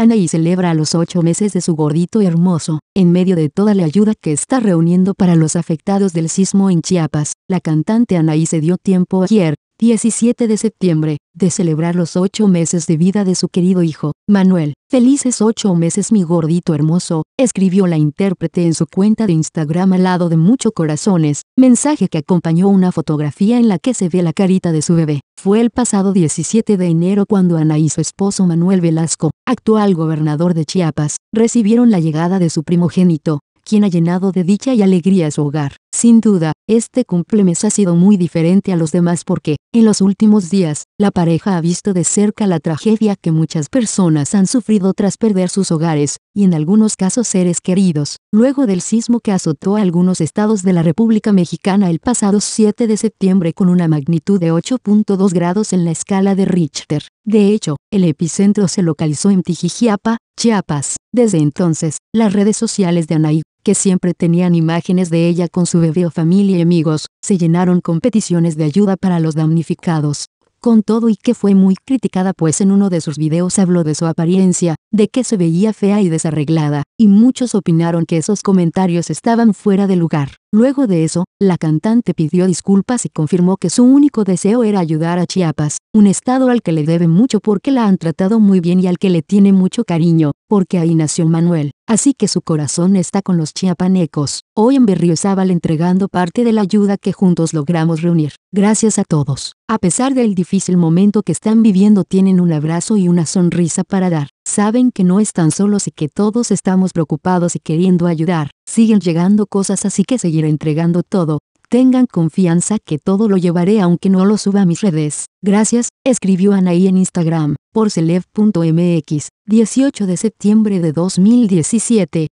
Anaí celebra los ocho meses de su gordito hermoso, en medio de toda la ayuda que está reuniendo para los afectados del sismo en Chiapas. La cantante Anaí se dio tiempo ayer, 17 de septiembre, de celebrar los ocho meses de vida de su querido hijo, Manuel. Felices ocho meses mi gordito hermoso, escribió la intérprete en su cuenta de Instagram al lado de muchos corazones, mensaje que acompañó una fotografía en la que se ve la carita de su bebé. Fue el pasado 17 de enero cuando Ana y su esposo Manuel Velasco, actual gobernador de Chiapas, recibieron la llegada de su primogénito, quien ha llenado de dicha y alegría su hogar. Sin duda, este cumplemes ha sido muy diferente a los demás porque, en los últimos días, la pareja ha visto de cerca la tragedia que muchas personas han sufrido tras perder sus hogares, y en algunos casos seres queridos, luego del sismo que azotó a algunos estados de la República Mexicana el pasado 7 de septiembre con una magnitud de 8.2 grados en la escala de Richter. De hecho, el epicentro se localizó en Tijijiapa, Chiapas. Desde entonces, las redes sociales de Anaí que siempre tenían imágenes de ella con su bebé o familia y amigos, se llenaron con peticiones de ayuda para los damnificados. Con todo y que fue muy criticada pues en uno de sus videos habló de su apariencia, de que se veía fea y desarreglada, y muchos opinaron que esos comentarios estaban fuera de lugar. Luego de eso, la cantante pidió disculpas y confirmó que su único deseo era ayudar a Chiapas, un estado al que le debe mucho porque la han tratado muy bien y al que le tiene mucho cariño, porque ahí nació Manuel, así que su corazón está con los chiapanecos. Hoy en Berriozábal entregando parte de la ayuda que juntos logramos reunir. Gracias a todos. A pesar del difícil momento que están viviendo tienen un abrazo y una sonrisa para dar. Saben que no están solos y que todos estamos preocupados y queriendo ayudar. Siguen llegando cosas así que seguiré entregando todo. Tengan confianza que todo lo llevaré aunque no lo suba a mis redes. Gracias, escribió Anaí en Instagram, por celeb.mx, 18 de septiembre de 2017.